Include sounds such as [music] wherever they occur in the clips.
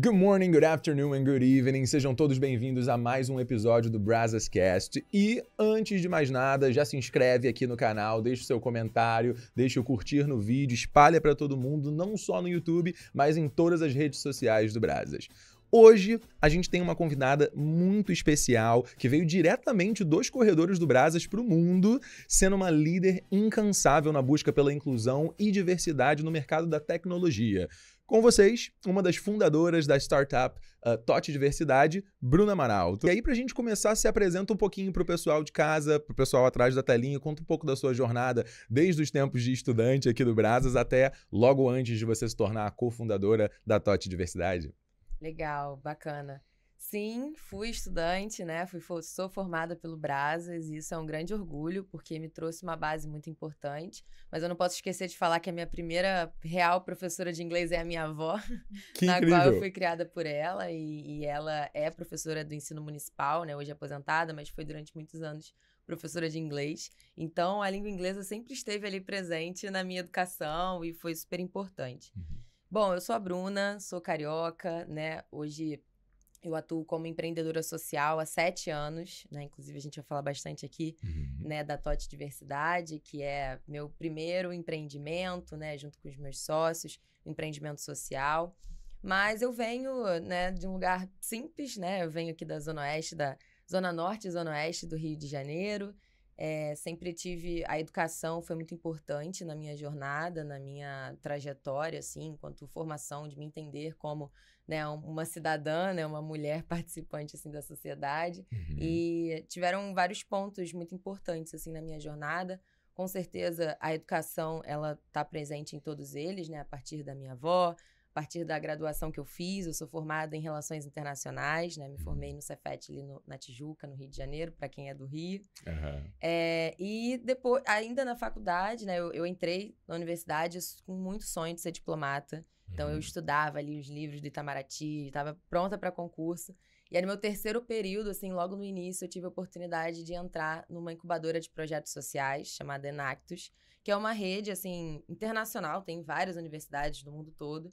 Good morning, good afternoon and good evening. Sejam todos bem-vindos a mais um episódio do Brazas Cast. E antes de mais nada, já se inscreve aqui no canal, deixa o seu comentário, deixa o curtir no vídeo, espalha para todo mundo, não só no YouTube, mas em todas as redes sociais do Brazas. Hoje a gente tem uma convidada muito especial que veio diretamente dos corredores do Brasas para o mundo, sendo uma líder incansável na busca pela inclusão e diversidade no mercado da tecnologia. Com vocês, uma das fundadoras da startup uh, Tote Diversidade, Bruna Maralto. E aí, para a gente começar, se apresenta um pouquinho para o pessoal de casa, para o pessoal atrás da telinha, conta um pouco da sua jornada desde os tempos de estudante aqui do Brasas até logo antes de você se tornar a cofundadora da Tote Diversidade. Legal, bacana. Sim, fui estudante, né? Fui, sou formada pelo Brasas e isso é um grande orgulho, porque me trouxe uma base muito importante. Mas eu não posso esquecer de falar que a minha primeira real professora de inglês é a minha avó, [laughs] que na incrível. qual eu fui criada por ela. E, e, ela é professora do ensino municipal, né? Hoje é aposentada, mas foi durante muitos anos professora de inglês. Então a língua inglesa sempre esteve ali presente na minha educação e foi super importante. Uhum. Bom, eu sou a Bruna, sou carioca, né? Hoje eu atuo como empreendedora social há sete anos, né? Inclusive a gente vai falar bastante aqui, uhum. né, da Tote Diversidade, que é meu primeiro empreendimento, né, junto com os meus sócios, empreendimento social. Mas eu venho, né, de um lugar simples, né? Eu venho aqui da zona oeste da zona norte, zona oeste do Rio de Janeiro. É, sempre tive. A educação foi muito importante na minha jornada, na minha trajetória, assim, enquanto formação, de me entender como né, uma cidadã, né, uma mulher [laughs] participante assim, da sociedade. Uhum. E tiveram vários pontos muito importantes assim na minha jornada. Com certeza, a educação ela está presente em todos eles, né? A partir da minha avó, a partir da graduação que eu fiz, eu sou formada em Relações Internacionais, né? Me uhum. formei no Cefet ali no, na Tijuca, no Rio de Janeiro, para quem é do Rio. Uhum. É, e depois, ainda na faculdade, né? Eu, eu, entrei na universidade com muito sonho de ser diplomata. Então, uhum. eu estudava ali os livros do Itamaraty, estava pronta para concurso. E aí, no meu terceiro período, assim, logo no início, eu tive a oportunidade de entrar numa incubadora de projetos sociais chamada Enactus, que é uma rede, assim, internacional, tem várias universidades do mundo todo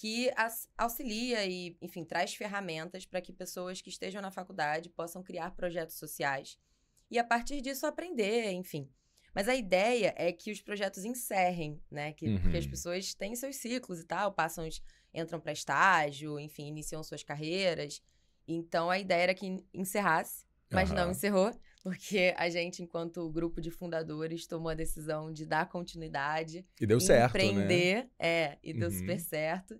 que auxilia e, enfim, traz ferramentas para que pessoas que estejam na faculdade possam criar projetos sociais e a partir disso aprender, enfim. Mas a ideia é que os projetos encerrem, né? Que, uhum. Porque as pessoas têm seus ciclos e tal, passam, entram para estágio, enfim, iniciam suas carreiras. Então a ideia era que encerrasse mas uhum. não encerrou, porque a gente, enquanto grupo de fundadores, tomou a decisão de dar continuidade. E deu certo. Né? Empreender, né? é, e deu uhum. super certo.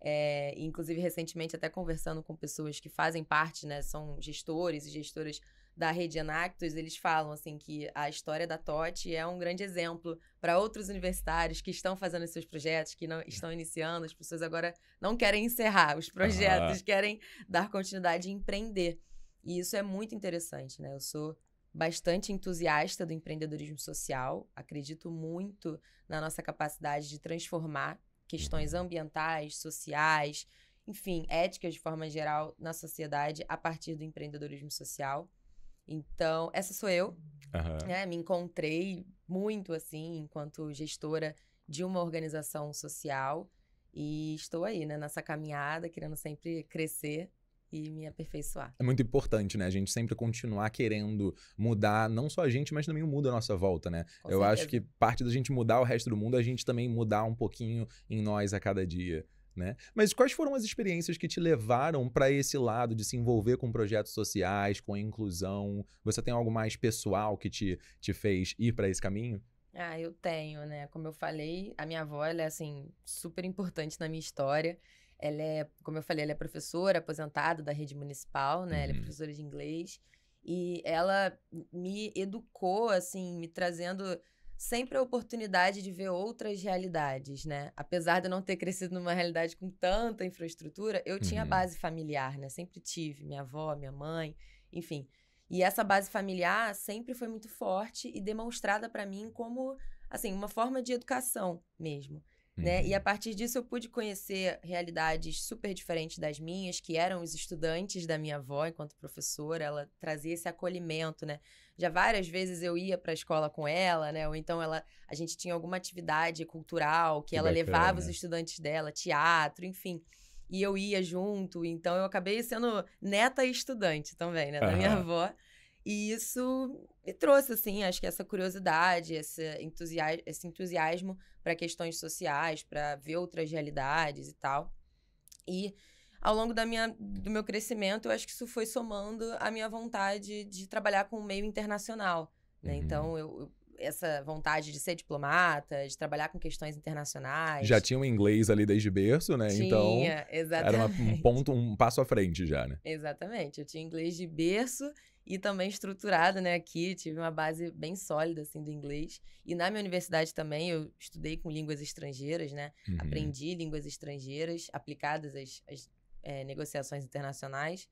É, inclusive, recentemente, até conversando com pessoas que fazem parte, né? São gestores e gestoras da rede Enactus, eles falam assim que a história da TOT é um grande exemplo para outros universitários que estão fazendo seus projetos, que não estão iniciando, as pessoas agora não querem encerrar os projetos, querem dar continuidade e empreender. E isso é muito interessante, né? Eu sou bastante entusiasta do empreendedorismo social, acredito muito na nossa capacidade de transformar questões uhum. ambientais, sociais, enfim, éticas de forma geral na sociedade a partir do empreendedorismo social. Então, essa sou eu. Uhum. Né? Me encontrei muito assim enquanto gestora de uma organização social e estou aí, né, nessa caminhada, querendo sempre crescer e me aperfeiçoar. É muito importante, né? A gente sempre continuar querendo mudar, não só a gente, mas também o mundo à nossa volta, né? Com Eu certeza. acho que parte da gente mudar o resto do mundo, a gente também mudar um pouquinho em nós a cada dia. Né? Mas quais foram as experiências que te levaram para esse lado de se envolver com projetos sociais, com a inclusão? Você tem algo mais pessoal que te, te fez ir para esse caminho? Ah, eu tenho, né? Como eu falei, a minha avó é assim super importante na minha história. Ela é, como eu falei, ela é professora aposentada da rede municipal, né? Uhum. Ela é uhum. professora de inglês. E ela me educou, assim, me trazendo sempre a oportunidade de ver outras realidades, né? Apesar de eu não ter crescido numa realidade com tanta infraestrutura, eu uhum. tinha base familiar, né? Sempre tive minha avó, minha mãe, enfim. E essa base familiar sempre foi muito forte e demonstrada para mim como, assim, uma forma de educação mesmo né? E uhum. a partir disso eu pude conhecer realidades super diferentes das minhas, que eram os estudantes da minha avó enquanto professora, ela trazia esse acolhimento, né? Já várias vezes eu ia para a escola com ela, né? Ou então ela, a gente tinha alguma atividade cultural que, que ela bacana, levava né? os estudantes dela, teatro, enfim. E eu ia junto, então eu acabei sendo neta e estudante também, né, da uhum. minha avó. E isso me trouxe, assim, acho que essa curiosidade, esse, entusiasmo, esse entusiasmo para questões sociais, para ver outras realidades e tal. E ao longo da minha, do meu crescimento, eu acho que isso foi somando a minha vontade de trabalhar com o meio internacional. Né? Uhum. Então, eu, eu essa vontade de ser diplomata, de trabalhar com questões internacionais. Já tinha um inglês ali desde berço, né? Então, tinha, então, exatamente. era uma, um ponto, um passo à frente já, né? Exatamente. Eu tinha inglês de berço e também estruturada, né, aqui, tive uma base bem sólida, assim, do inglês. E na minha universidade também eu estudei com línguas estrangeiras, né, uhum. aprendi línguas estrangeiras aplicadas às, às é, negociações internacionais.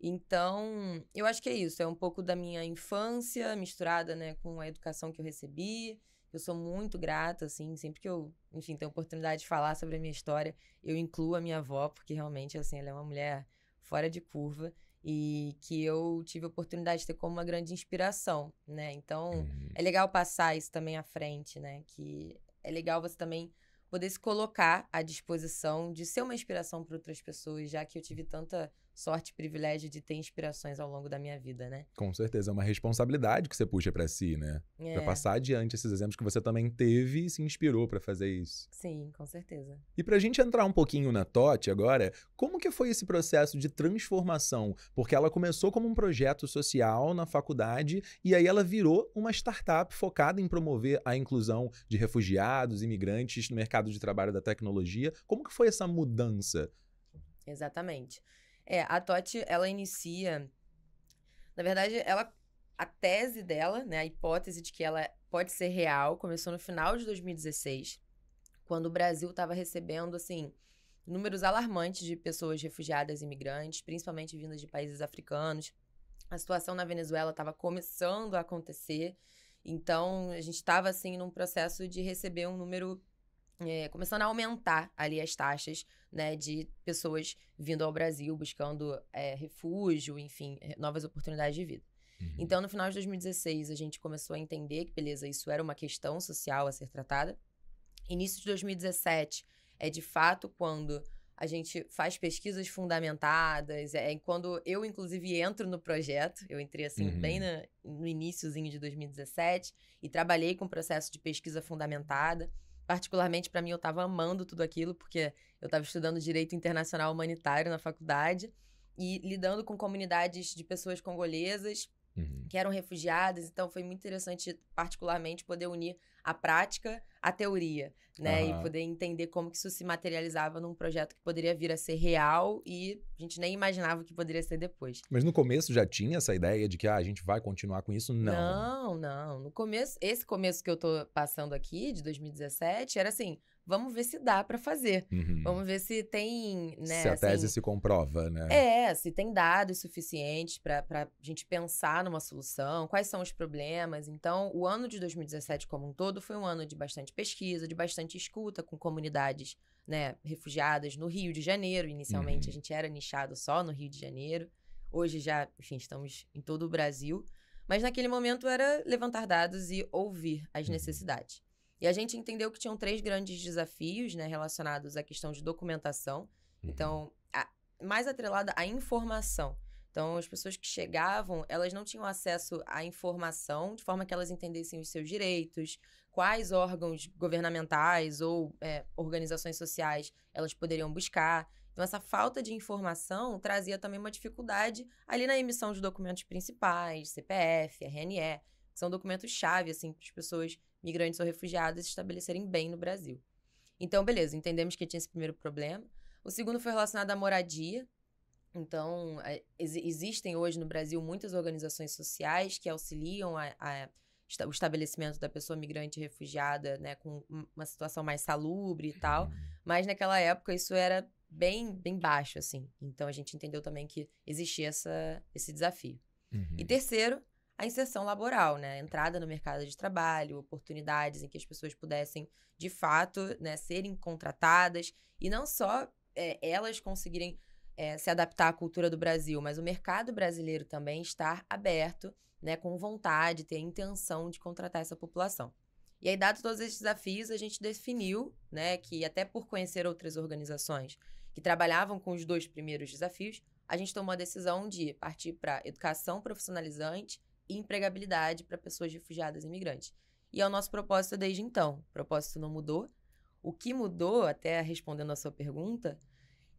Então, eu acho que é isso, é um pouco da minha infância misturada, né, com a educação que eu recebi. Eu sou muito grata, assim, sempre que eu, enfim, tenho oportunidade de falar sobre a minha história, eu incluo a minha avó, porque realmente, assim, ela é uma mulher fora de curva e que eu tive a oportunidade de ter como uma grande inspiração, né? Então, uhum. é legal passar isso também à frente, né? Que é legal você também poder se colocar à disposição de ser uma inspiração para outras pessoas, já que eu tive tanta sorte e privilégio de ter inspirações ao longo da minha vida, né? Com certeza, é uma responsabilidade que você puxa para si, né? É. Para passar adiante esses exemplos que você também teve e se inspirou para fazer isso. Sim, com certeza. E pra gente entrar um pouquinho na Tote agora, como que foi esse processo de transformação? Porque ela começou como um projeto social na faculdade e aí ela virou uma startup focada em promover a inclusão de refugiados, imigrantes no mercado de trabalho da tecnologia. Como que foi essa mudança? Exatamente. É, a Totti, ela inicia. Na verdade, ela a tese dela, né, a hipótese de que ela pode ser real, começou no final de 2016, quando o Brasil estava recebendo, assim, números alarmantes de pessoas refugiadas e imigrantes, principalmente vindas de países africanos. A situação na Venezuela estava começando a acontecer, então a gente estava, assim, num processo de receber um número é, começando a aumentar ali as taxas né, de pessoas vindo ao Brasil buscando é, refúgio, enfim, é, novas oportunidades de vida. Uhum. Então, no final de 2016, a gente começou a entender que, beleza, isso era uma questão social a ser tratada. Início de 2017 é de fato quando a gente faz pesquisas fundamentadas, é quando eu, inclusive, entro no projeto, eu entrei assim uhum. bem no, no iníciozinho de 2017 e trabalhei com o processo de pesquisa fundamentada particularmente para mim, eu estava amando tudo aquilo, porque eu estava estudando direito internacional humanitário na faculdade e lidando com comunidades de pessoas congolesas uhum. que eram refugiadas. Então foi muito interessante, particularmente, poder unir a prática à teoria, né? Uhum. E poder entender como que isso se materializava num projeto que poderia vir a ser real e a gente nem imaginava que poderia ser depois. Mas no começo já tinha essa ideia de que ah, a gente vai continuar com isso? Não. Não, não. No começo, esse começo que eu tô passando aqui, de 2017, era assim, Vamos ver se dá para fazer. Uhum. Vamos ver se tem. Né, se a tese assim, se comprova, né? É, se tem dados suficientes para a gente pensar numa solução, quais são os problemas. Então, o ano de 2017 como um todo foi um ano de bastante pesquisa, de bastante escuta com comunidades né, refugiadas no Rio de Janeiro. Inicialmente, uhum. a gente era nichado só no Rio de Janeiro. Hoje já, enfim, estamos em todo o Brasil. Mas naquele momento era levantar dados e ouvir as uhum. necessidades. E a gente entendeu que tinham três grandes desafios né, relacionados à questão de documentação. Uhum. Então, a, mais atrelada à informação. Então, as pessoas que chegavam, elas não tinham acesso à informação de forma que elas entendessem os seus direitos, quais órgãos governamentais ou é, organizações sociais elas poderiam buscar. Então, essa falta de informação trazia também uma dificuldade ali na emissão de documentos principais, CPF, RNE, que são documentos-chave, assim, para as pessoas migrantes ou refugiados se estabelecerem bem no Brasil. Então, beleza, entendemos que tinha esse primeiro problema. O segundo foi relacionado à moradia. Então, é, ex existem hoje no Brasil muitas organizações sociais que auxiliam a, a o estabelecimento da pessoa migrante e refugiada, né, com uma situação mais salubre e tal. Uhum. Mas naquela época isso era bem, bem baixo, assim. Então a gente entendeu também que existia essa, esse desafio. Uhum. E terceiro, a inserção laboral, né? Entrada no mercado de trabalho, oportunidades em que as pessoas pudessem, de fato, né, serem contratadas e não só é, elas conseguirem é, se adaptar à cultura do Brasil, mas o mercado brasileiro também estar aberto, né, com vontade, ter a intenção de contratar essa população. E aí, dado todos esses desafios, a gente definiu, né, que até por conhecer outras organizações que trabalhavam com os dois primeiros desafios, a gente tomou a decisão de partir para educação profissionalizante e empregabilidade para pessoas refugiadas e imigrantes. E é o nosso propósito desde então. O propósito não mudou. O que mudou, até respondendo a sua pergunta,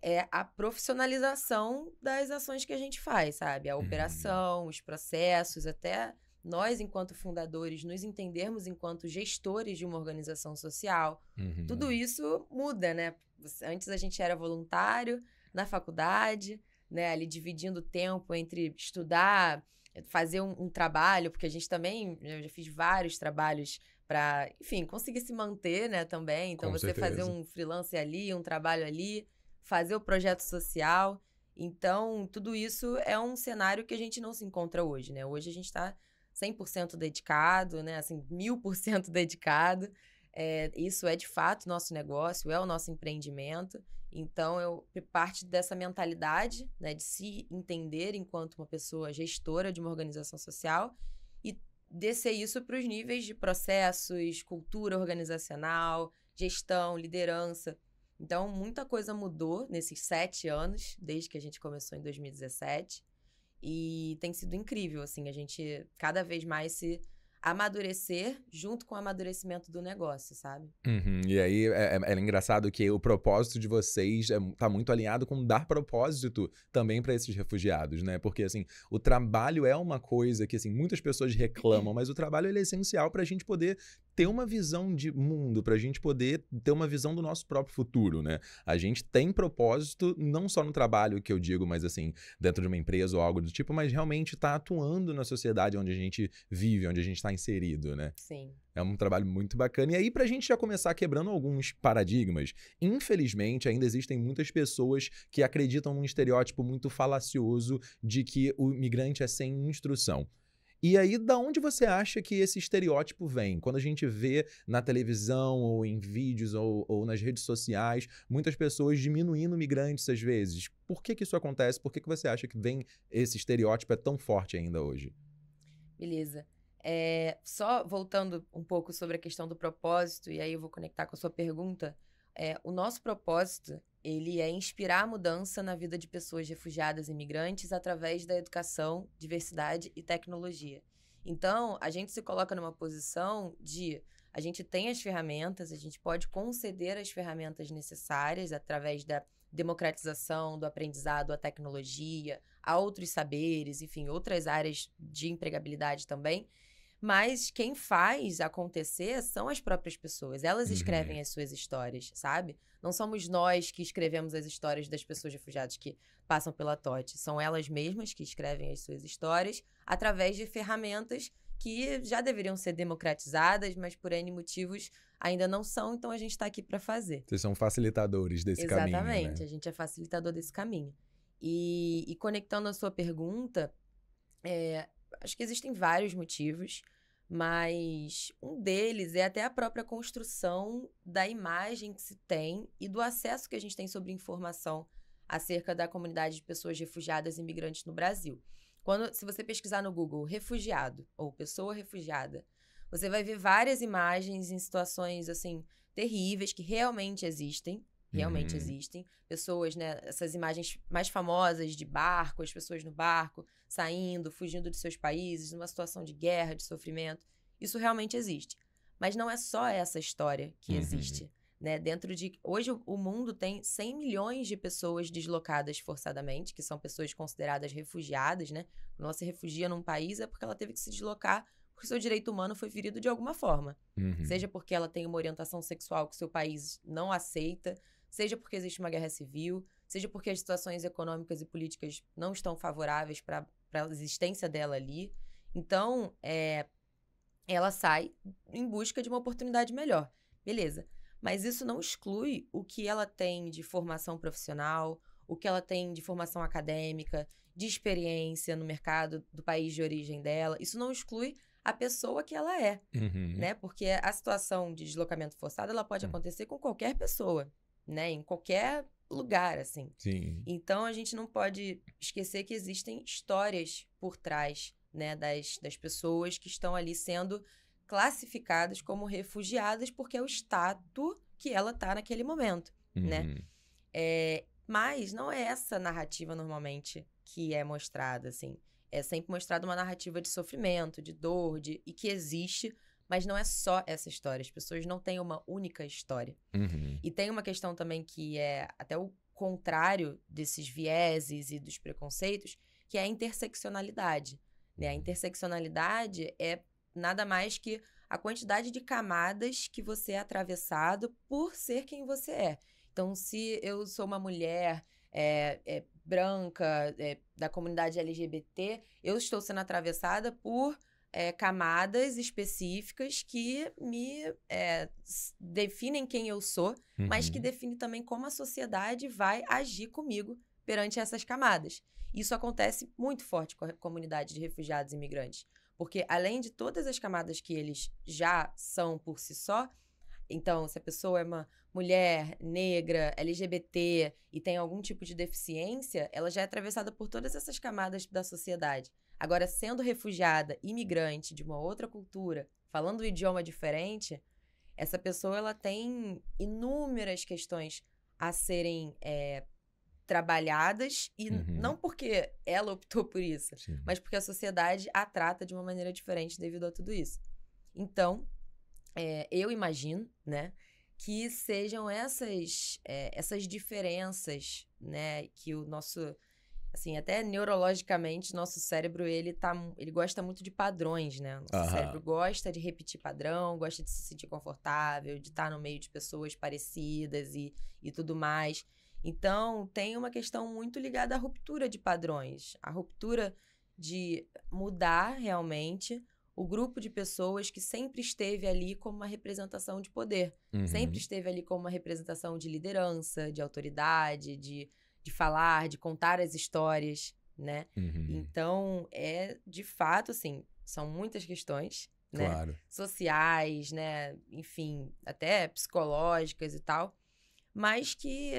é a profissionalização das ações que a gente faz, sabe? A uhum. operação, os processos, até nós, enquanto fundadores, nos entendermos enquanto gestores de uma organização social. Uhum. Tudo isso muda, né? Antes a gente era voluntário na faculdade, né? Ali dividindo o tempo entre estudar, fazer um, um trabalho, porque a gente também, né, eu já fiz vários trabalhos para, enfim, conseguir se manter, né, também. Então, Com você certeza. fazer um freelance ali, um trabalho ali, fazer o projeto social. Então, tudo isso é um cenário que a gente não se encontra hoje, né? Hoje a gente está 100% dedicado, né? Assim, 1000% [laughs] dedicado. É, isso é de fato nosso negócio, é o nosso empreendimento. Então, eu parte dessa mentalidade né, de se entender enquanto uma pessoa gestora de uma organização social e descer isso para os níveis de processos, cultura organizacional, gestão, liderança. Então, muita coisa mudou nesses sete anos, desde que a gente começou em 2017. E tem sido incrível, assim, a gente cada vez mais se amadurecer junto com o amadurecimento do negócio, sabe? Uhum. E aí é, é, é, engraçado que o propósito de vocês está é, tá muito alinhado com dar propósito também para esses refugiados, né? Porque assim, o trabalho é uma coisa que assim muitas pessoas reclamam, mas o trabalho é essencial para a gente poder ter uma visão de mundo, para a gente poder ter uma visão do nosso próprio futuro, né? A gente tem propósito, não só no trabalho que eu digo, mas assim, dentro de uma empresa ou algo do tipo, mas realmente tá atuando na sociedade onde a gente vive, onde a gente está inserido, né? Sim. É um trabalho muito bacana. E aí, para a gente já começar quebrando alguns paradigmas, infelizmente ainda existem muitas pessoas que acreditam num estereótipo muito falacioso de que o imigrante é sem instrução. E aí, da onde você acha que esse estereótipo vem? Quando a gente vê na televisão, ou em vídeos, ou, ou nas redes sociais, muitas pessoas diminuindo migrantes às vezes. Por que, que isso acontece? Por que, que você acha que vem esse estereótipo é tão forte ainda hoje? Beleza. É, só voltando um pouco sobre a questão do propósito, e aí eu vou conectar com a sua pergunta. É, o nosso propósito ele é inspirar a mudança na vida de pessoas refugiadas e imigrantes através da educação, diversidade e tecnologia. Então, a gente se coloca numa posição de a gente tem as ferramentas, a gente pode conceder as ferramentas necessárias através da democratização do aprendizado à tecnologia, a outros saberes, enfim, outras áreas de empregabilidade também. Mas quem faz acontecer são as próprias pessoas. Elas uhum. escrevem uhum. as suas histórias, sabe? Não somos nós que escrevemos as histórias das pessoas refugiadas que passam pela TOT. São elas mesmas que escrevem as suas histórias através de ferramentas que já deveriam ser democratizadas, mas por N motivos ainda não são, então a gente está aqui para fazer. Vocês são facilitadores desse Exatamente, caminho. Exatamente, né? a gente é facilitador desse caminho. E, e conectando a sua pergunta, é, acho que existem vários motivos, mas um deles é até a própria construção da imagem que se tem e do acesso que a gente tem sobre informação acerca da comunidade de pessoas refugiadas e imigrantes no Brasil. Quando, se você pesquisar no Google refugiado ou pessoa refugiada, você vai ver várias imagens em situações assim terríveis que realmente existem realmente uhum. existem. Pessoas, né? Essas imagens mais famosas de barco, as pessoas no barco, saindo, fugindo de seus países, numa situação de guerra, de sofrimento. Isso realmente existe. Mas não é só essa história que uhum. existe. Né? Dentro de. Hoje o mundo tem 100 milhões de pessoas deslocadas forçadamente, que são pessoas consideradas refugiadas, né? Quando ela se refugia num país é porque ela teve que se deslocar porque seu direito humano foi ferido de alguma forma. Uhum. Seja porque ela tem uma orientação sexual que seu país não aceita, Seja porque existe uma guerra civil, seja porque as situações econômicas e políticas não estão favoráveis para a existência dela ali. Então, é, ela sai em busca de uma oportunidade melhor. Beleza. Mas isso não exclui o que ela tem de formação profissional, o que ela tem de formação acadêmica, de experiência no mercado do país de origem dela. Isso não exclui a pessoa que ela é, uhum. né? Porque a situação de deslocamento forçado ela pode uhum. acontecer com qualquer pessoa né? Em qualquer lugar, assim. Sim. Então a gente não pode esquecer que existem histórias por trás, né? Das, das pessoas que estão ali sendo classificadas como refugiadas porque é o estado que ela está naquele momento, né. uhum. né? É, mas não é essa narrativa normalmente que é mostrada, assim. É sempre mostrada uma narrativa de sofrimento, de dor, de, e que existe mas não é só essa história. As pessoas não têm uma única história. Uhum. E tem uma questão também que é até o contrário desses vieses e dos preconceitos, que é a interseccionalidade. Né? A uhum. interseccionalidade é nada mais que a quantidade de camadas que você é atravessado por ser quem você é. Então, se eu sou uma mulher é, é, branca, é, da comunidade LGBT, eu estou sendo atravessada por é, camadas específicas que me é, definem quem eu sou, uhum. mas que uhum. define também como a sociedade vai agir comigo perante essas camadas. Isso acontece muito forte com a comunidade de refugiados e imigrantes, porque além de todas as camadas que eles já são por si só, então, se a pessoa é uma mulher, negra, LGBT e tem algum tipo de deficiência, ela já é atravessada por todas essas camadas da sociedade. Agora, sendo refugiada, imigrante de uma outra cultura, falando um idioma diferente, essa pessoa ela tem inúmeras questões a serem é, trabalhadas e uhum. não porque ela optou por isso, Sim. mas porque a sociedade a trata de uma maneira diferente devido a tudo isso. Então, é, eu imagino, né, que sejam essas é, essas diferenças, né, que o nosso assim, até neurologicamente, nosso cérebro, ele, tá, ele gosta muito de padrões, né? Nosso cérebro gosta de repetir padrão, gosta de se sentir confortável, de estar tá no meio de pessoas parecidas e, e tudo mais. Então, tem uma questão muito ligada à ruptura de padrões, à ruptura de mudar realmente o grupo de pessoas que sempre esteve ali como uma representação de poder, uhum. sempre esteve ali como uma representação de liderança, de autoridade, de de falar, de contar as histórias, né? Uhum. Então, é de fato, assim, são muitas questões, né? Claro. Sociais, né? Enfim, até psicológicas e tal. Mas que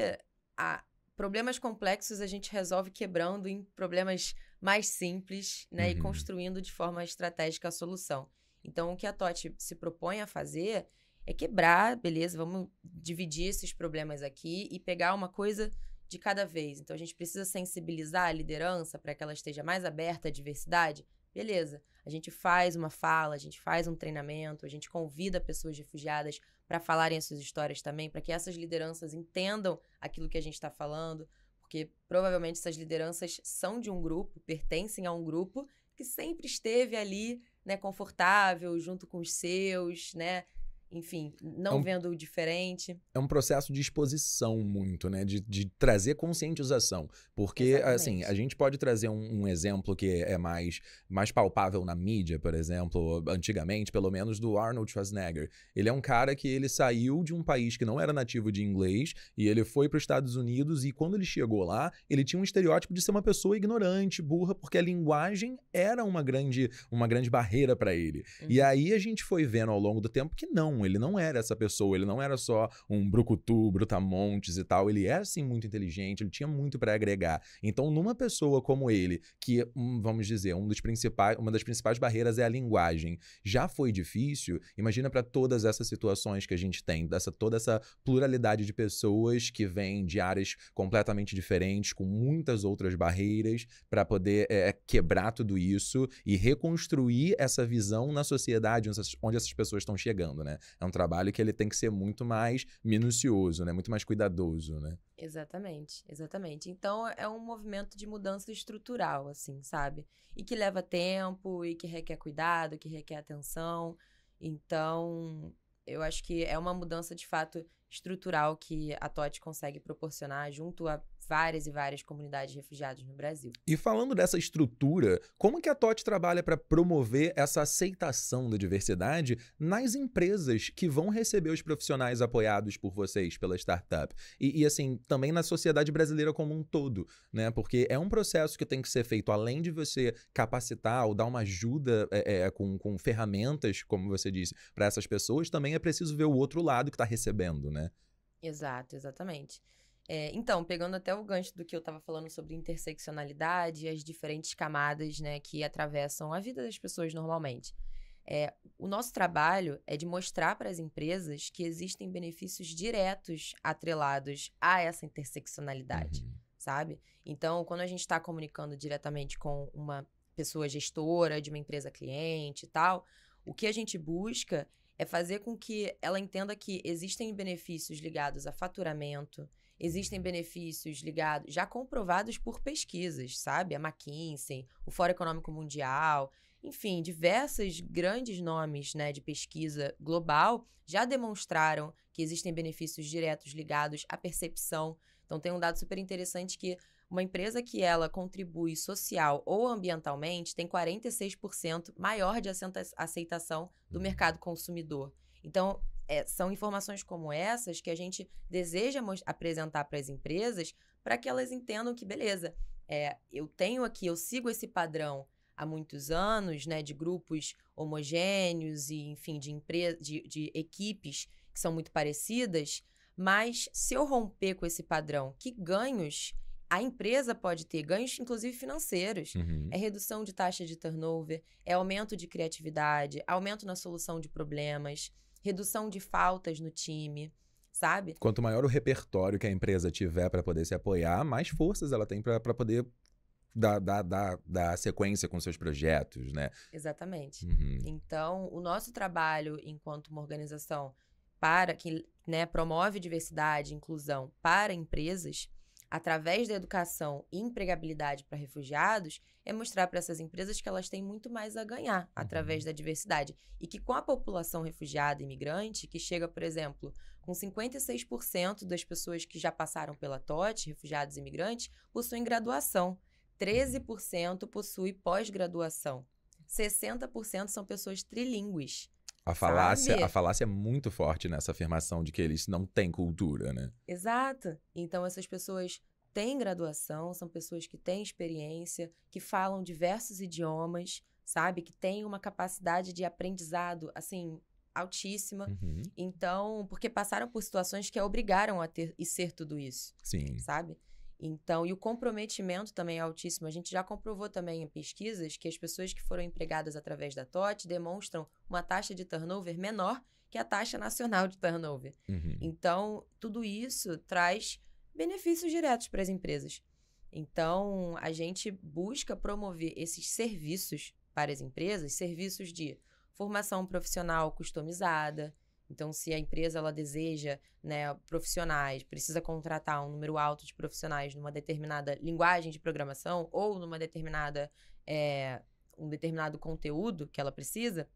a, problemas complexos a gente resolve quebrando em problemas mais simples, né? Uhum. E construindo de forma estratégica a solução. Então, o que a Totti se propõe a fazer é quebrar, beleza, vamos dividir esses problemas aqui e pegar uma coisa de cada vez. Então a gente precisa sensibilizar a liderança para que ela esteja mais aberta à diversidade. Beleza, a gente faz uma fala, a gente faz um treinamento, a gente convida pessoas refugiadas para falarem as suas histórias também, para que essas lideranças entendam aquilo que a gente está falando, porque provavelmente essas lideranças são de um grupo, pertencem a um grupo que sempre esteve ali, né, confortável, junto com os seus, né, enfim, não é um, vendo o diferente. É um processo de exposição muito, né? De, de trazer conscientização. Porque, assim, Exatamente. assim, a gente pode trazer um, um, exemplo que é mais, mais palpável na mídia, por exemplo, antigamente, pelo menos, do Arnold Schwarzenegger. Ele é um cara que ele saiu de um país que não era nativo de inglês e ele foi para os Estados Unidos e quando ele chegou lá, ele tinha um estereótipo de ser uma pessoa ignorante, burra, porque a linguagem era uma grande, uma grande barreira para ele. Uhum. E aí a gente foi vendo ao longo do tempo que não, ele não era essa pessoa, ele não era só um brucutu, brutamontes e tal, ele era assim muito inteligente, ele tinha muito para agregar. Então, numa pessoa como ele, que hum, vamos dizer, um dos principais, uma das principais barreiras é a linguagem, já foi difícil. Imagina para todas essas situações que a gente tem, dessa toda essa pluralidade de pessoas que vêm de áreas completamente diferentes, com muitas outras barreiras, para poder é, é, quebrar tudo isso e reconstruir essa visão na sociedade onde essas pessoas estão chegando, né? É um trabalho que ele tem que ser muito mais minucioso, né? Muito mais cuidadoso, né? Exatamente, exatamente. Então é um movimento de mudança estrutural, assim, sabe? E que leva tempo, e que requer cuidado, que requer atenção. Então, eu acho que é uma mudança de fato estrutural que a TOT consegue proporcionar junto a várias e várias comunidades de refugiados no Brasil. E falando dessa estrutura, como que a TOT trabalha para promover essa aceitação da diversidade nas empresas que vão receber os profissionais apoiados por vocês, pela startup? E, e assim, também na sociedade brasileira como um todo, né? Porque é um processo que tem que ser feito além de você capacitar ou dar uma ajuda é, é, com, com ferramentas, como você disse, para essas pessoas, também é preciso ver o outro lado que está recebendo, né? Exato, exatamente. É, então, pegando até o gancho do que eu estava falando sobre interseccionalidade e as diferentes camadas né, que atravessam a vida das pessoas normalmente. É, o nosso trabalho é de mostrar para as empresas que existem benefícios diretos atrelados a essa interseccionalidade, uhum. sabe? Então, quando a gente está comunicando diretamente com uma pessoa gestora de uma empresa cliente e tal, o que a gente busca é fazer com que ela entenda que existem benefícios ligados a faturamento, existem benefícios ligados, já comprovados por pesquisas, sabe? A McKinsey, o Fórum Econômico Mundial, enfim, diversos grandes nomes né, de pesquisa global já demonstraram que existem benefícios diretos ligados à percepção. Então, tem um dado super interessante que uma empresa que ela contribui social ou ambientalmente tem 46% maior de aceitação do hum. mercado consumidor. Então, é, são informações como essas que a gente deseja apresentar para as empresas para que elas entendam que, beleza, é, eu tenho aqui, eu sigo esse padrão há muitos anos, né, de grupos homogêneos e, enfim, de, de, de equipes que são muito parecidas, mas se eu romper com esse padrão, que ganhos a empresa pode ter ganhos, inclusive financeiros. Uhum. É redução de taxa de turnover, é aumento de criatividade, aumento na solução de problemas redução de faltas no time, sabe? Quanto maior o repertório que a empresa tiver para poder se apoiar, mais forças ela tem para poder dar, dar, dar, dar sequência com seus projetos, né? Exatamente. Uhum. Então, o nosso trabalho enquanto uma organização para que né, promove diversidade, inclusão para empresas, através da educação e empregabilidade para refugiados é mostrar para essas empresas que elas têm muito mais a ganhar uhum. através da diversidade e que com a população refugiada e imigrante, que chega, por exemplo, com 56% das pessoas que já passaram pela TOT, refugiados e imigrantes, possuem graduação, 13% uhum. possui pós-graduação, 60% são pessoas trilingües. A falácia, a falácia é muito forte nessa afirmação de que eles não têm cultura, né? Exato. Então essas pessoas têm graduação, são pessoas que têm experiência, que falam diversos idiomas, sabe? Que têm uma capacidade de aprendizado assim altíssima. Uhum. Então, porque passaram por situações que a obrigaram a ter e ser tudo isso. Sim. Sabe? Então, e o comprometimento também é altíssimo. A gente já comprovou também em pesquisas que as pessoas que foram empregadas através da TOT demonstram uma taxa de turnover menor que a taxa nacional de turnover. Uhum. Então, tudo isso traz benefícios diretos para as empresas. Então, a gente busca promover esses serviços para as empresas, serviços de formação profissional customizada, então, se a empresa ela deseja né, profissionais, precisa contratar um número alto de profissionais numa determinada linguagem de programação ou numa determinada é, um determinado conteúdo que ela precisa,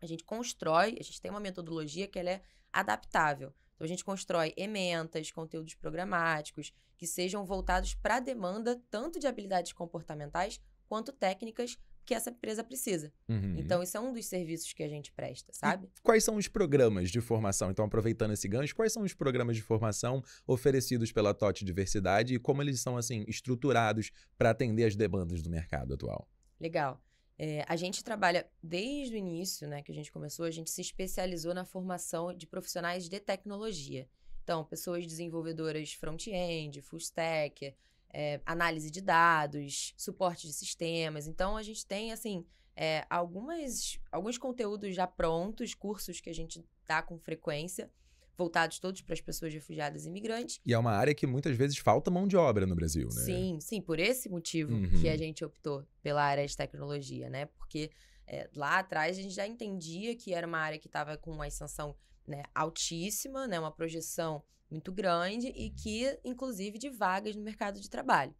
a gente constrói, a gente tem uma metodologia que ela é adaptável. Então, a gente constrói ementas, conteúdos programáticos que sejam voltados para a demanda tanto de habilidades comportamentais quanto técnicas que essa empresa precisa. Uhum. Então, isso é um dos serviços que a gente presta, sabe? E quais são os programas de formação? Então, aproveitando esse gancho, quais são os programas de formação oferecidos pela TOT Diversidade e como eles são, assim, estruturados para atender as demandas do mercado atual? Legal. É, a gente trabalha desde o início, né, que a gente começou, a gente se especializou na formação de profissionais de tecnologia. Então, pessoas desenvolvedoras front-end, full stack, é, análise de dados, suporte de sistemas. Então, a gente tem, assim, é, algumas, alguns conteúdos já prontos, cursos que a gente dá com frequência, voltados todos para as pessoas refugiadas e imigrantes. E é uma área que muitas vezes falta mão de obra no Brasil, né? Sim, sim, por esse motivo uhum. que a gente optou pela área de tecnologia, né? Porque é, lá atrás a gente já entendia que era uma área que estava com uma ascensão né, altíssima, né, uma projeção muito grande e que, inclusive, de vagas no mercado de trabalho.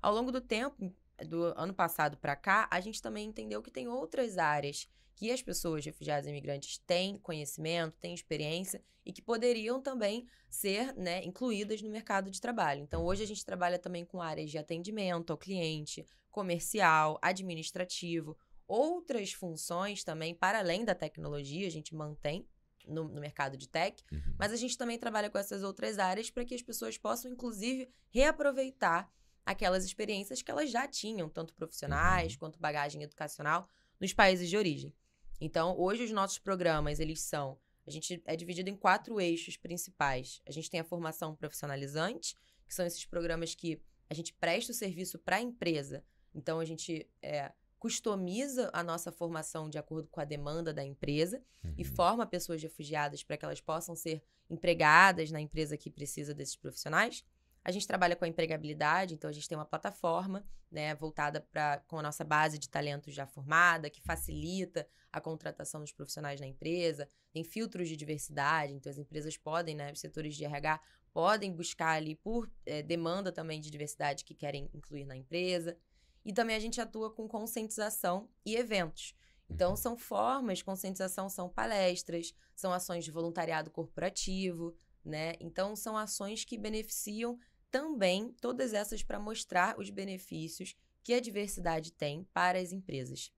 Ao longo do tempo, do ano passado para cá, a gente também entendeu que tem outras áreas que as pessoas refugiadas e imigrantes têm conhecimento, têm experiência e que poderiam também ser né, incluídas no mercado de trabalho. Então, hoje a gente trabalha também com áreas de atendimento ao cliente, comercial, administrativo, outras funções também, para além da tecnologia, a gente mantém no, no mercado de tech, uhum. mas a gente também trabalha com essas outras áreas para que as pessoas possam, inclusive, reaproveitar aquelas experiências que elas já tinham, tanto profissionais uhum. quanto bagagem educacional, nos países de origem. Então, hoje os nossos programas, eles são, a gente é dividido em quatro eixos principais. A gente tem a formação profissionalizante, que são esses programas que a gente presta o serviço para a empresa. Então, a gente é, customiza a nossa formação de acordo com a demanda da empresa uhum. e forma pessoas refugiadas para que elas possam ser empregadas na empresa que precisa desses profissionais. A gente trabalha com a empregabilidade, então a gente tem uma plataforma né, voltada para com a nossa base de talentos já formada, que facilita a contratação dos profissionais na empresa, tem filtros de diversidade, então as empresas podem, né, os setores de RH podem buscar ali por é, demanda também de diversidade que querem incluir na empresa. E também a gente atua com conscientização e eventos. Então, uhum. são formas de conscientização, são palestras, são ações de voluntariado corporativo, né? Então, são ações que beneficiam também todas essas para mostrar os benefícios que a diversidade tem para as empresas.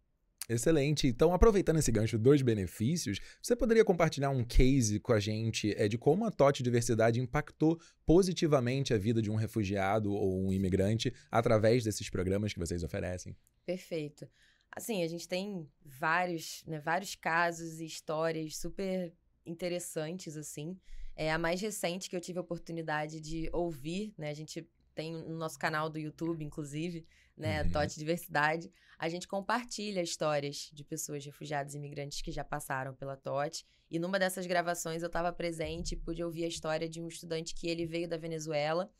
Excelente. Então, aproveitando esse gancho dos benefícios, você poderia compartilhar um case com a gente é, de como a TOT Diversidade impactou positivamente a vida de um refugiado ou um imigrante através desses programas que vocês oferecem? Perfeito. Assim, a gente tem vários, né, vários casos e histórias super interessantes, assim. É a mais recente que eu tive a oportunidade de ouvir, né? A gente tem no nosso canal do YouTube, inclusive, né? Uhum. Tote Diversidade a gente compartilha histórias de pessoas refugiadas e imigrantes que já passaram pela TOT. E numa dessas gravações eu estava presente e pude ouvir a história de um estudante que ele veio da Venezuela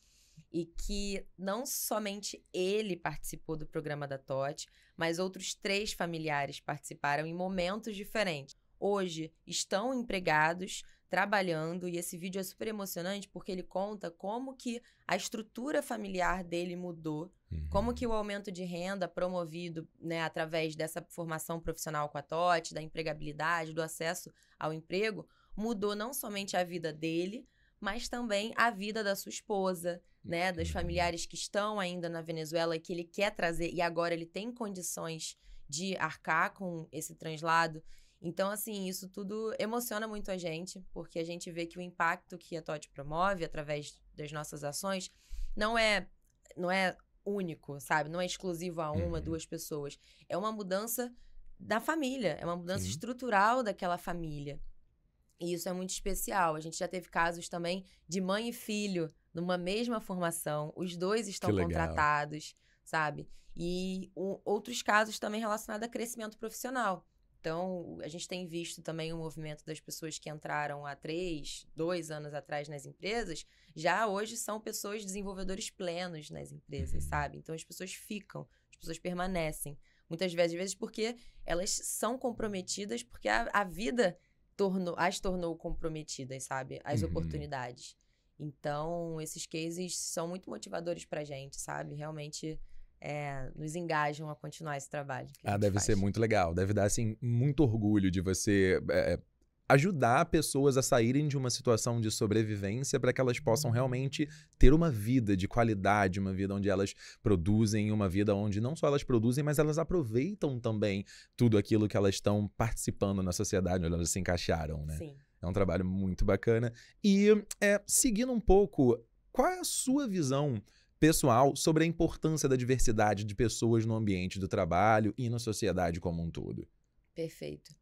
e que não somente ele participou do programa da TOT, mas outros três familiares participaram em momentos diferentes. Hoje estão empregados, trabalhando e esse vídeo é super emocionante porque ele conta como que a estrutura familiar dele mudou, uhum. como que o aumento de renda promovido, né, através dessa formação profissional com a Tote, da empregabilidade, do acesso ao emprego, mudou não somente a vida dele, mas também a vida da sua esposa, né, dos uhum. familiares que estão ainda na Venezuela e que ele quer trazer e agora ele tem condições de arcar com esse translado. Então, assim, isso tudo emociona muito a gente, porque a gente vê que o impacto que a Todd promove através das nossas ações não é não é único, sabe? Não é exclusivo a uma, uhum. duas pessoas. É uma mudança da família, é uma mudança estrutural daquela família. E isso é muito especial. A gente já teve casos também de mãe e filho numa mesma formação, os dois estão contratados, sabe? E um, outros casos também relacionados a crescimento profissional. Então, a gente tem visto também o movimento das pessoas que entraram há três, dois anos atrás nas empresas, já hoje são pessoas desenvolvedores plenos nas empresas, uhum. sabe? Então, as pessoas ficam, as pessoas permanecem. Muitas vezes, vezes porque elas são comprometidas, porque a, a vida tornou, as tornou comprometidas, sabe? As uhum. oportunidades. Então, esses cases são muito motivadores pra gente, sabe? Realmente é, nos engajam a continuar esse trabalho. Ah, deve faz. ser muito legal. Deve dar, assim, muito orgulho de você é, ajudar pessoas a saírem de uma situação de sobrevivência para que elas possam uhum. realmente ter uma vida de qualidade, uma vida onde elas produzem, uma vida onde não só elas produzem, mas elas aproveitam também tudo aquilo que elas estão participando na sociedade, onde elas se encaixaram, né? Sim. É um trabalho muito bacana. E é, seguindo um pouco, qual é a sua visão pessoal sobre a importância da diversidade de pessoas no ambiente do trabalho e na sociedade como um todo. Perfeito.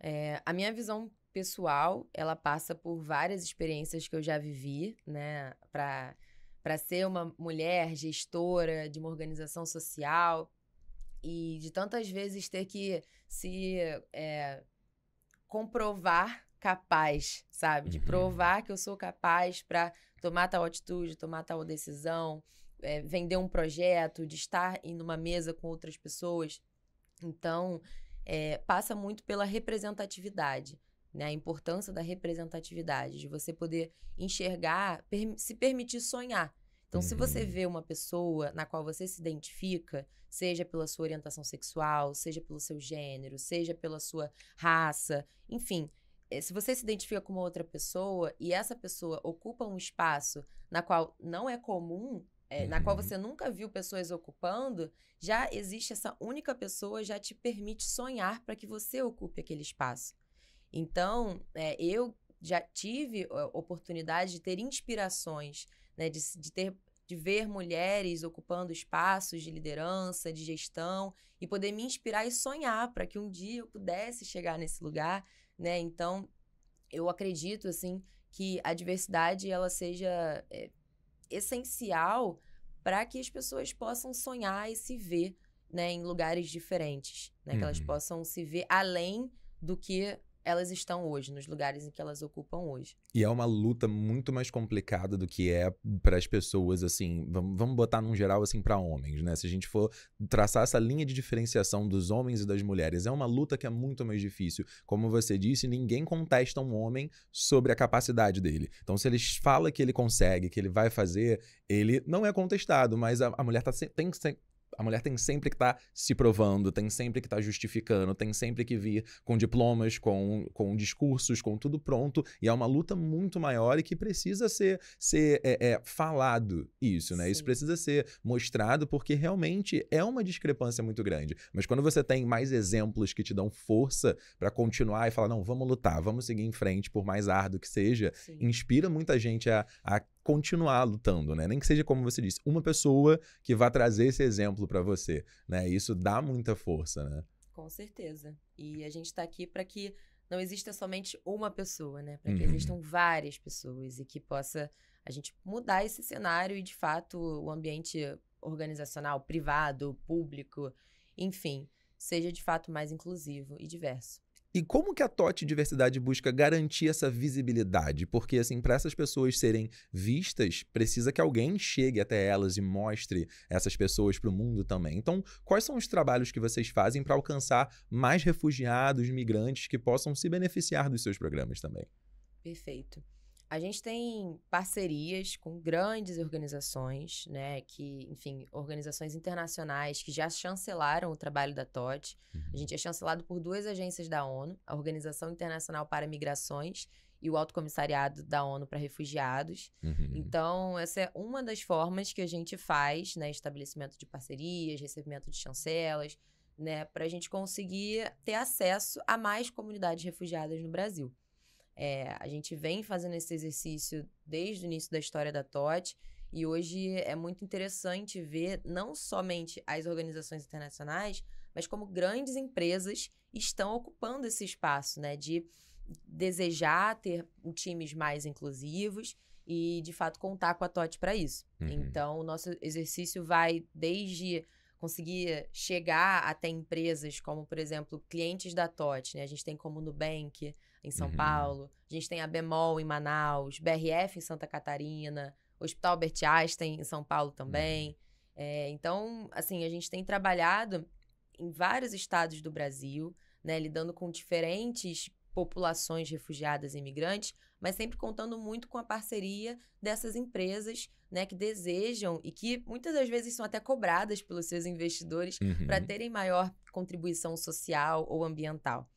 É, a minha visão pessoal, ela passa por várias experiências que eu já vivi, né, para para ser uma mulher gestora de uma organização social e de tantas vezes ter que se é, comprovar capaz, sabe? De uhum. provar que eu sou capaz para tomar tal atitude, tomar tal decisão, é, vender um projeto, de estar em uma mesa com outras pessoas. Então, é, passa muito pela representatividade, né? A importância da representatividade, de você poder enxergar, per se permitir sonhar. Então, uhum. se você uhum. vê uma pessoa na qual você se identifica, seja pela sua orientação sexual, seja pelo seu gênero, seja pela sua raça, enfim, eh, se você se identifica com uma outra pessoa e essa pessoa ocupa um espaço na qual não é comum, é, uhum. na qual uhum. você nunca viu pessoas ocupando, já existe essa única pessoa, já te permite sonhar para que você ocupe aquele espaço. Então, é, eu já tive a oportunidade de ter inspirações, né, de, de, ter, de ver mulheres ocupando espaços de liderança, de gestão, e poder me inspirar e sonhar para que um dia eu pudesse chegar nesse lugar. Né? Então, eu acredito assim que a diversidade ela seja é, essencial para que as pessoas possam sonhar e se ver né, em lugares diferentes, né? Uhum. Que elas uhum. possam se ver além do que elas estão hoje, nos lugares em que elas ocupam hoje. E é uma luta muito mais complicada do que é para as pessoas, assim, vamos botar num geral, assim, para homens, né? Se a gente for traçar essa linha de diferenciação dos homens e das mulheres, é uma luta que é muito mais difícil. Como você disse, ninguém contesta um homem sobre a capacidade dele. Então, se ele fala que ele consegue, que ele vai fazer, ele não é contestado, mas a, a mulher tá, tem, tem, a mulher tem sempre que estar tá se provando, tem sempre que estar tá justificando, tem sempre que vir com diplomas, com, com discursos, com tudo pronto. E é uma luta muito maior e que precisa ser, ser é, é, falado isso, né? Sim. Isso precisa ser mostrado porque realmente é uma discrepância muito grande. Mas quando você tem mais exemplos que te dão força para continuar e falar, não, vamos lutar, vamos seguir em frente, por mais árduo que seja, Sim. inspira muita gente a, a continuar lutando, né? Nem que seja como você disse, uma pessoa que vá trazer esse exemplo para você, né? Isso dá muita força, né? Com certeza. E a gente está aqui para que não exista somente uma pessoa, né? Para que uhum. existam várias pessoas e que possa a gente mudar esse cenário e de fato o ambiente organizacional, privado, público, enfim, seja de fato mais inclusivo e diverso. E como que a TOT Diversidade busca garantir essa visibilidade? Porque, assim, para essas pessoas serem vistas, precisa que alguém chegue até elas e mostre essas pessoas para o mundo também. Então, quais são os trabalhos que vocês fazem para alcançar mais refugiados, migrantes que possam se beneficiar dos seus programas também? Perfeito. A gente tem parcerias com grandes organizações, né? Que, enfim, organizações internacionais que já chancelaram o trabalho da TOT. Uhum. A gente é chancelado por duas agências da ONU, a Organização Internacional para Migrações e o Alto Comissariado da ONU para Refugiados. Uhum. Então, essa é uma das formas que a gente faz, né? Estabelecimento de parcerias, recebimento de chancelas, né? Para a gente conseguir ter acesso a mais comunidades refugiadas no Brasil. É, a gente vem fazendo esse exercício desde o início da história da TOT e hoje é muito interessante ver não somente as organizações internacionais, mas como grandes empresas estão ocupando esse espaço, né, de desejar ter times mais inclusivos e de fato contar com a TOT para isso. Uhum. Então, o nosso exercício vai desde conseguir chegar até empresas como, por exemplo, clientes da TOT, né? A gente tem como Nubank, em São uhum. Paulo, a gente tem a Bemol em Manaus, BRF em Santa Catarina, Hospital Albert Einstein em São Paulo também. Uhum. É, então, assim, a gente tem trabalhado em vários estados do Brasil, né, lidando com diferentes populações refugiadas e imigrantes, mas sempre contando muito com a parceria dessas empresas, né, que desejam e que muitas das vezes são até cobradas pelos seus investidores uhum. para terem maior contribuição social ou ambiental.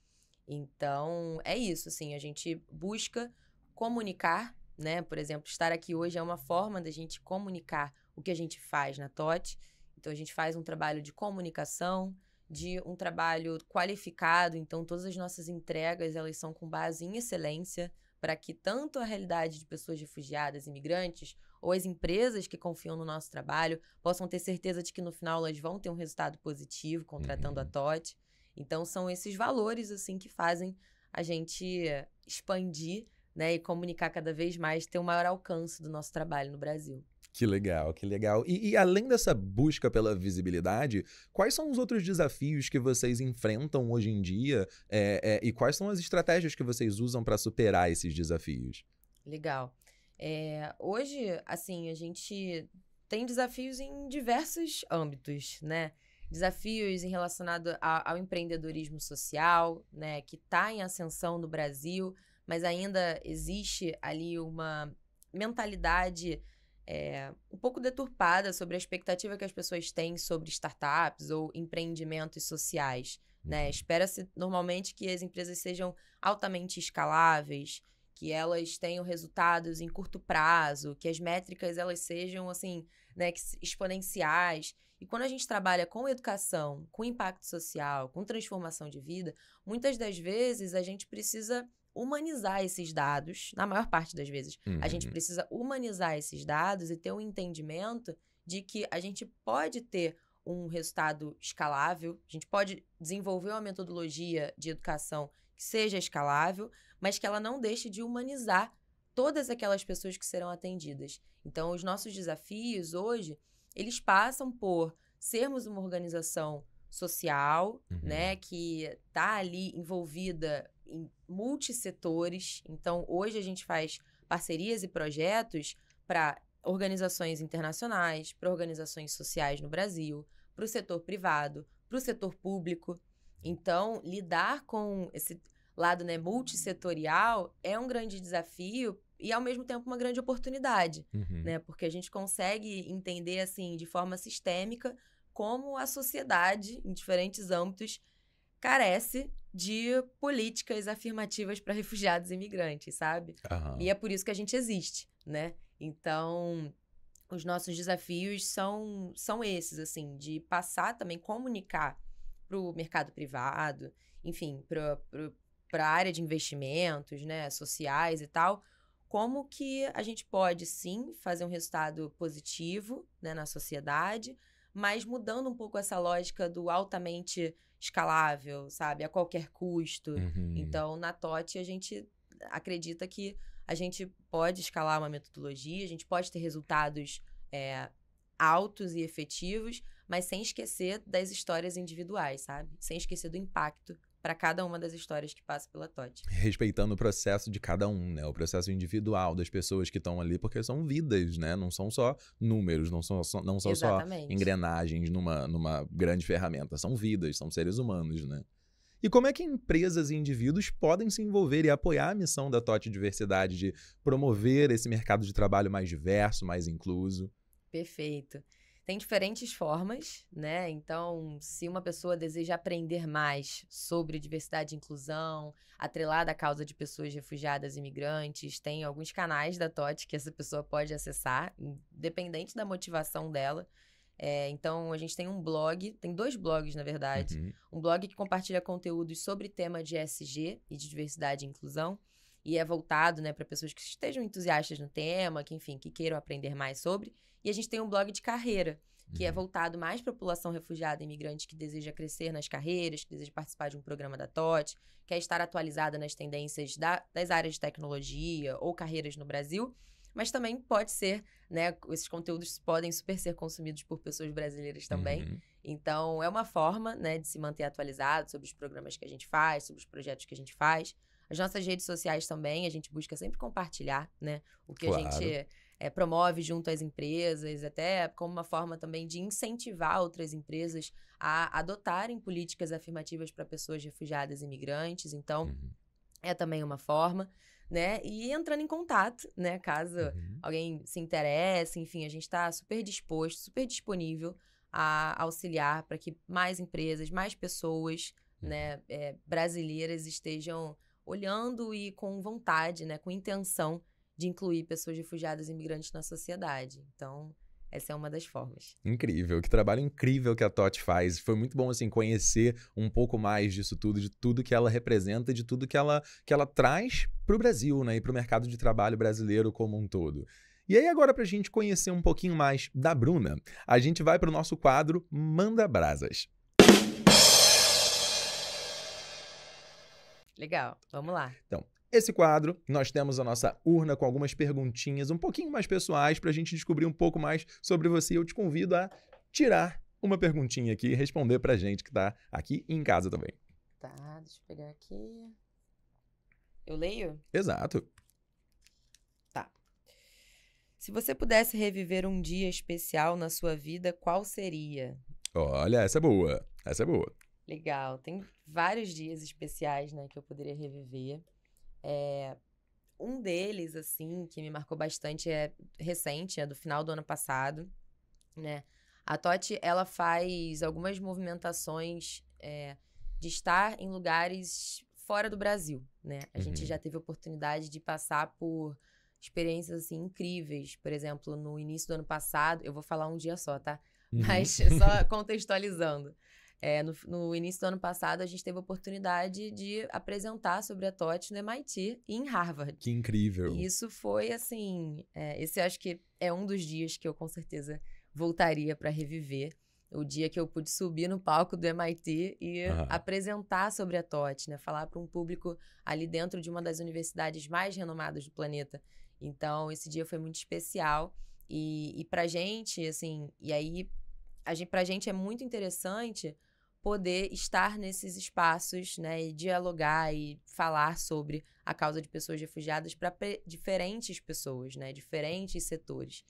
Então, é isso, assim, a gente busca comunicar, né? Por exemplo, estar aqui hoje é uma forma da gente comunicar o que a gente faz na TOT. Então, a gente faz um trabalho de comunicação, de um trabalho qualificado. Então, todas as nossas entregas, elas são com base em excelência, para que tanto a realidade de pessoas refugiadas, imigrantes, ou as empresas que confiam no nosso trabalho possam ter certeza de que no final elas vão ter um resultado positivo contratando uhum. a TOT. Então são esses valores assim que fazem a gente expandir, né, e comunicar cada vez mais, ter um maior alcance do nosso trabalho no Brasil. Que legal, que legal. E, e, além dessa busca pela visibilidade, quais são os outros desafios que vocês enfrentam hoje em dia é, é, e quais são as estratégias que vocês usam para superar esses desafios? Legal. É, hoje, assim, a gente tem desafios em diversos âmbitos, né? desafios em relacionado a, ao empreendedorismo social, né, que está em ascensão no Brasil, mas ainda existe ali uma mentalidade é, um pouco deturpada sobre a expectativa que as pessoas têm sobre startups ou empreendimentos sociais. Né? Uhum. Espera-se normalmente que as empresas sejam altamente escaláveis, que elas tenham resultados em curto prazo, que as métricas elas sejam assim né, que, exponenciais. E quando a gente trabalha com educação, com impacto social, com transformação de vida, muitas das vezes a gente precisa humanizar esses dados, na maior parte das vezes, uhum. a gente uhum. precisa humanizar esses dados e ter um entendimento de que a gente pode ter um resultado escalável, a gente pode desenvolver uma metodologia de educação que seja escalável, mas que ela não deixe de humanizar todas aquelas pessoas que serão atendidas. Então, os nossos desafios hoje, eles passam por sermos uma organização social, uhum. né, que está ali envolvida em multissetores. Então, hoje a gente faz parcerias e projetos para organizações internacionais, para organizações sociais no Brasil, para o setor privado, para o setor público. Então, lidar com esse lado né, multissetorial é um grande desafio e ao mesmo tempo uma grande oportunidade, uhum. né? Porque a gente consegue entender assim de forma sistêmica como a sociedade em diferentes âmbitos carece de políticas afirmativas para refugiados e imigrantes, sabe? Uhum. E é por isso que a gente existe, né? Então, os nossos desafios são são esses assim, de passar também comunicar para o mercado privado, enfim, para a área de investimentos, né, sociais e tal, como que a gente pode sim fazer um resultado positivo né, na sociedade, mas mudando um pouco essa lógica do altamente escalável, sabe, a qualquer custo. Uhum. Então, na TOT, a gente acredita que a gente pode escalar uma metodologia, a gente pode ter resultados é, altos e efetivos, mas sem esquecer das histórias individuais, sabe? Sem esquecer do impacto para cada uma das histórias que passa pela Todd. Respeitando o processo de cada um, né? O processo individual das pessoas que estão ali, porque são vidas, né? Não são só números, não são só, não são só engrenagens numa, numa grande ferramenta. São vidas, são seres humanos, né? E como é que empresas e indivíduos podem se envolver e apoiar a missão da TOT Diversidade de promover esse mercado de trabalho mais diverso, mais incluso? Perfeito. Tem diferentes formas, né? Então, se uma pessoa deseja aprender mais sobre diversidade e inclusão, atrelada à causa de pessoas refugiadas e imigrantes, tem alguns canais da TOT que essa pessoa pode acessar, independente da motivação dela. É, então, a gente tem um blog, tem dois blogs, na verdade. Uhum. Um blog que compartilha conteúdos sobre tema de ESG e de diversidade e inclusão e é voltado, né, para pessoas que estejam entusiastas no tema, que enfim, que queiram aprender mais sobre. E a gente tem um blog de carreira, que é uhum. é voltado mais para a população refugiada e imigrante que deseja crescer nas carreiras, que deseja participar de um programa da TOT, quer é estar atualizada nas tendências da, das áreas de tecnologia ou carreiras no Brasil, mas também pode ser, né, esses conteúdos podem super ser consumidos por pessoas brasileiras também. Uhum. Então, é uma forma, né, de se manter atualizado sobre os programas que a gente faz, sobre os projetos que a gente faz. As nossas redes sociais também, a gente busca sempre compartilhar, né? O que claro. a gente é, promove junto às empresas, até como uma forma também de incentivar outras empresas a adotarem políticas afirmativas para pessoas refugiadas e imigrantes. Então, uhum. é também uma forma, né? E entrando em contato, né? Caso uhum. alguém se interesse, enfim, a gente está super disposto, super disponível a auxiliar para que mais empresas, mais pessoas, né, uhum. né, é, brasileiras estejam olhando e com vontade, né, com intenção de incluir pessoas refugiadas e imigrantes na sociedade. Então, essa é uma das formas. Incrível, que trabalho incrível que a Totti faz. Foi muito bom assim conhecer um pouco mais disso tudo, de tudo que ela representa, de tudo que ela que ela traz para o Brasil, né, e para o mercado de trabalho brasileiro como um todo. E aí agora para a gente conhecer um pouquinho mais da Bruna, a gente vai para o nosso quadro Manda Brasas. Legal, vamos lá. Então, esse quadro, nós temos a nossa urna com algumas perguntinhas um pouquinho mais pessoais para a gente descobrir um pouco mais sobre você. Eu te convido a tirar uma perguntinha aqui e responder para a gente que está aqui em casa também. Tá, deixa eu pegar aqui. Eu leio? Exato. Tá. Se você pudesse reviver um dia especial na sua vida, qual seria? Olha, essa é boa. Essa é boa. Legal. Tem vários dias especiais, né, que eu poderia reviver. É, um deles, assim, que me marcou bastante é recente, é do final do ano passado, né? A Toti, ela faz algumas movimentações é, de estar em lugares fora do Brasil, né? A uhum. gente já teve oportunidade de passar por experiências, assim, incríveis. Por exemplo, no início do ano passado, eu vou falar um dia só, tá? Uhum. Mas só [laughs] contextualizando. É, no, no, início do ano passado, a gente teve a oportunidade de apresentar sobre a TOT no MIT e em Harvard. Que incrível! E isso foi, assim, é, esse acho que é um dos dias que eu com certeza voltaria para reviver. O dia que eu pude subir no palco do MIT e uhum. apresentar sobre a TOT, né? Falar para um público ali dentro de uma das universidades mais renomadas do planeta. Então, esse dia foi muito especial. E, e pra gente, assim, e aí a gente, gente é muito interessante poder estar nesses espaços, né, e dialogar e falar sobre a causa de pessoas refugiadas para diferentes pessoas, né, diferentes setores.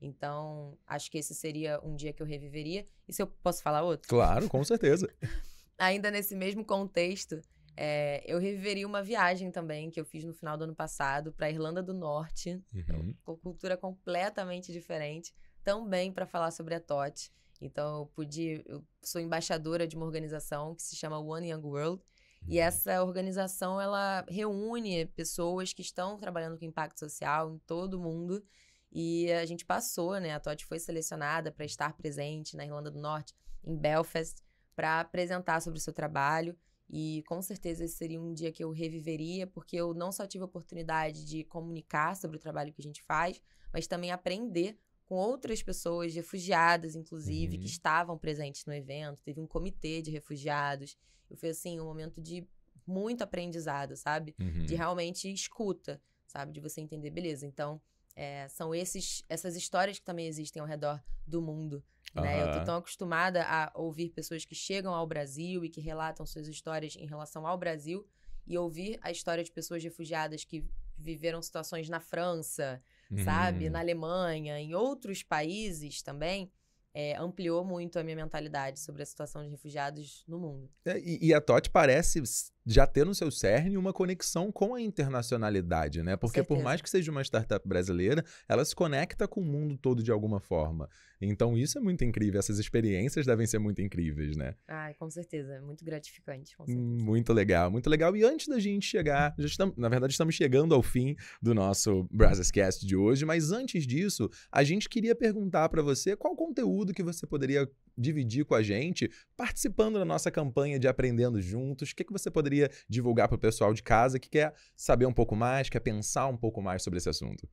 Então, acho que esse seria um dia que eu reviveria. E se eu posso falar outro? Claro, com certeza. [laughs] Ainda nesse mesmo contexto, é, eu reviveria uma viagem também que eu fiz no final do ano passado para Irlanda do Norte, uhum. Então, com cultura completamente diferente, também para falar sobre a Tote. Então, eu podia, Eu sou embaixadora de uma organização que se chama One Young World. Uhum. E essa organização ela reúne pessoas que estão trabalhando com impacto social em todo o mundo. E a gente passou, né? A Todd foi selecionada para estar presente na Irlanda do Norte, em Belfast, para apresentar sobre o seu trabalho. E com certeza esse seria um dia que eu reviveria, porque eu não só tive a oportunidade de comunicar sobre o trabalho que a gente faz, mas também aprender com outras pessoas, refugiadas, inclusive, uhum. que estavam presentes no evento. Teve um comitê de refugiados. eu foi, assim, um momento de muito aprendizado, sabe? Uhum. De realmente escuta, sabe? De você entender, beleza, então... É, são esses, essas histórias que também existem ao redor do mundo. Né? Uhum. Eu tô tão acostumada a ouvir pessoas que chegam ao Brasil e que relatam suas histórias em relação ao Brasil e ouvir a história de pessoas refugiadas que viveram situações na França, sabe? Uhum. Na Alemanha, em outros países também. É, ampliou muito a minha mentalidade sobre a situação de refugiados no mundo. É, e, e, a Totti parece já ter no seu cerne uma conexão com a internacionalidade, né? Porque por mais que seja uma startup brasileira, ela se conecta com o mundo todo de alguma forma. Então isso é muito incrível, essas experiências devem ser muito incríveis, né? Ah, com certeza, é muito gratificante. Hum, muito legal, muito legal. E antes da gente chegar, já estamos, na verdade estamos chegando ao fim do nosso Brazzcast de hoje, mas antes disso, a gente queria perguntar para você qual conteúdo que você poderia dividir com a gente participando da nossa campanha de Aprendendo Juntos, o que, que você poderia poderia divulgar para o pessoal de casa que quer saber um pouco mais, quer pensar um pouco mais sobre esse assunto?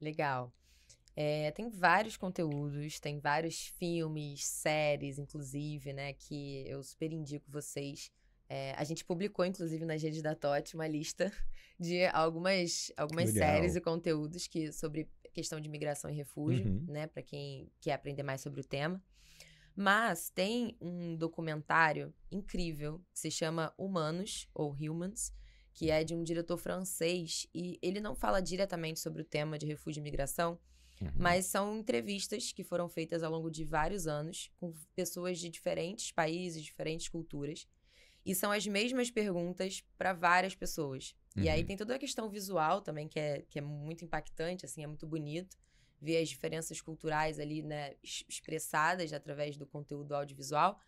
Legal. É, tem vários conteúdos, tem vários filmes, séries, inclusive, né? Que eu super indico vocês. É, a gente publicou, inclusive, nas redes da TOT uma lista [laughs] de algumas, algumas séries e conteúdos que, sobre questão de migração e refúgio, uhum. né? Para quem quer aprender mais sobre o tema. Mas tem um documentário incrível que se chama Humanos, ou Humans, que é de um diretor francês, e ele não fala diretamente sobre o tema de refúgio e migração, uhum. mas são entrevistas que foram feitas ao longo de vários anos com pessoas de diferentes países, diferentes culturas, e são as mesmas perguntas para várias pessoas. Uhum. E aí uhum. tem toda a questão visual também, que é, que é muito impactante, assim, é muito bonito ver as diferenças culturais ali, né, expressadas através do conteúdo audiovisual.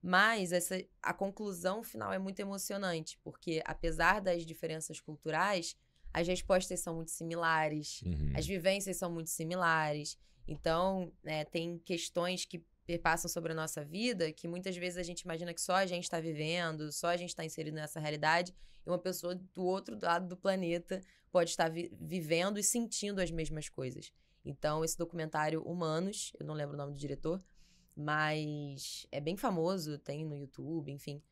Mas essa, a conclusão final é muito emocionante, porque apesar das diferenças culturais, as respostas são muito similares, uhum. as vivências são muito similares. Então, né, tem questões que perpassam sobre a nossa vida que muitas vezes a gente imagina que só a gente está vivendo, só a gente está inserido nessa realidade, e uma pessoa do outro lado do planeta pode estar vi vivendo e sentindo as mesmas coisas. Então, esse documentário Humanos, eu não lembro o nome do diretor, mas é bem famoso, tem no YouTube, enfim.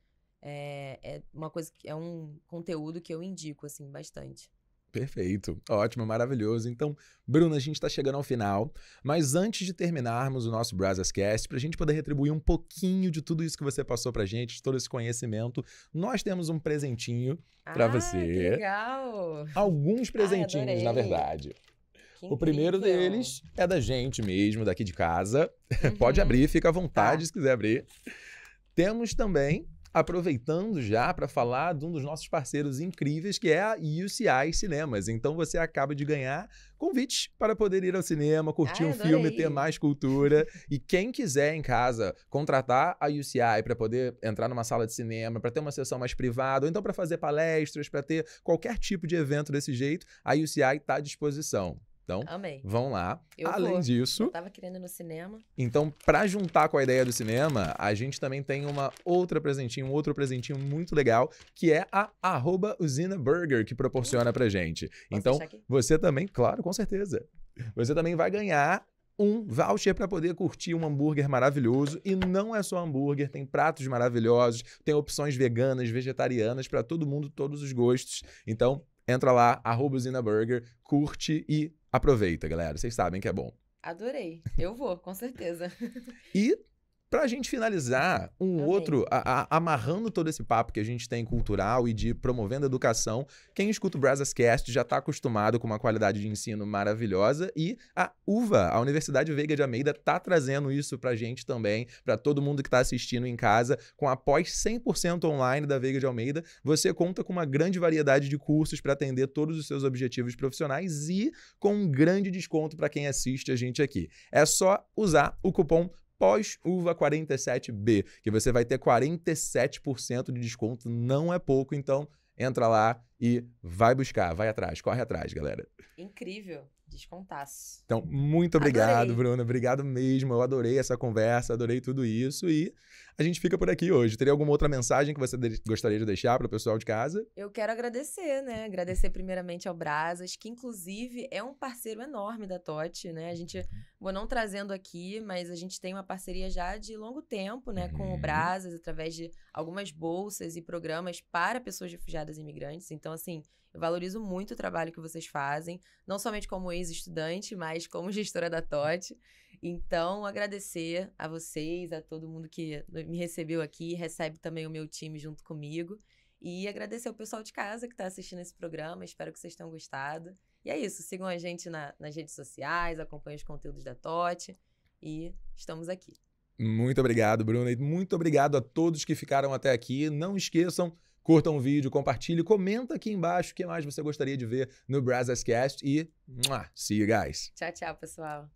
É, é uma coisa que é um conteúdo que eu indico assim bastante. Perfeito, ótimo, maravilhoso. Então, Bruna, a gente está chegando ao final, mas antes de terminarmos o nosso Cast, para a gente poder retribuir um pouquinho de tudo isso que você passou para a gente, de todo esse conhecimento, nós temos um presentinho para ah, você. legal! Alguns presentinhos, Ai, na verdade o primeiro deles é da gente mesmo, daqui de casa. [laughs] Uhum. Pode abrir, fica à vontade tá. se quiser abrir. Temos também, aproveitando já para falar de um dos nossos parceiros incríveis, que é a UCI Cinemas. Então você acaba de ganhar convites para poder ir ao cinema, curtir Ai, um filme, ter mais cultura. e quem quiser em casa contratar a UCI para poder entrar numa sala de cinema, para ter uma sessão mais privada, ou então para fazer palestras, para ter qualquer tipo de evento desse jeito, a UCI está à disposição. Então, Amei. vão lá. Eu Além vou. disso. Eu tava querendo ir no cinema. Então, para juntar com a ideia do cinema, a gente também tem uma outra presentinha, um outro presentinho muito legal, que é a arroba usina burger que proporciona pra gente. Posso então, você também, claro, com certeza. Você também vai ganhar um voucher para poder curtir um hambúrguer maravilhoso. E não é só hambúrguer, tem pratos maravilhosos, tem opções veganas, vegetarianas, para todo mundo, todos os gostos. Então, entra lá, arroba Burger, curte e Aproveita, galera. Vocês sabem que é bom. Adorei. Eu vou, com certeza. e para a gente finalizar, um Amém. outro, a, a, amarrando todo esse papo que a gente tem cultural e de promovendo educação, quem escuta o Brazos já está acostumado com uma qualidade de ensino maravilhosa e a UVA, a Universidade Veiga de Almeida, está trazendo isso para a gente também, para todo mundo que está assistindo em casa, com a pós 100% online da Veiga de Almeida, você conta com uma grande variedade de cursos para atender todos os seus objetivos profissionais e com um grande desconto para quem assiste a gente aqui. É só usar o cupom pós-UVA 47B, que você vai ter 47% de desconto, não é pouco, então entra lá e vai buscar, vai atrás, corre atrás, galera. Incrível descontasse. Então, muito obrigado, adorei. Bruna. Obrigado mesmo. Eu adorei essa conversa, adorei tudo isso. E a gente fica por aqui hoje. Teria alguma outra mensagem que você gostaria de deixar para o pessoal de casa? Eu quero agradecer, né? Agradecer primeiramente ao Brasas, que inclusive é um parceiro enorme da Tote, né? A gente, vou não trazendo aqui, mas a gente tem uma parceria já de longo tempo, né, com o uhum. Brasas, através de algumas bolsas e programas para pessoas refugiadas e imigrantes. Então, assim, eu valorizo muito o trabalho que vocês fazem, não somente como ex-estudante, mas como gestora da TOT. Então, agradecer a vocês, a todo mundo que me recebeu aqui, recebe também o meu time junto comigo. E agradecer ao pessoal de casa que está assistindo esse programa. Espero que vocês tenham gostado. E é isso. Sigam a gente na, nas redes sociais, acompanhem os conteúdos da TOT. E estamos aqui. Muito obrigado, Bruna. E muito obrigado a todos que ficaram até aqui. Não esqueçam Curta um vídeo, compartilhe, comenta aqui embaixo o que mais você gostaria de ver no Cast e see you guys. Tchau, tchau, pessoal.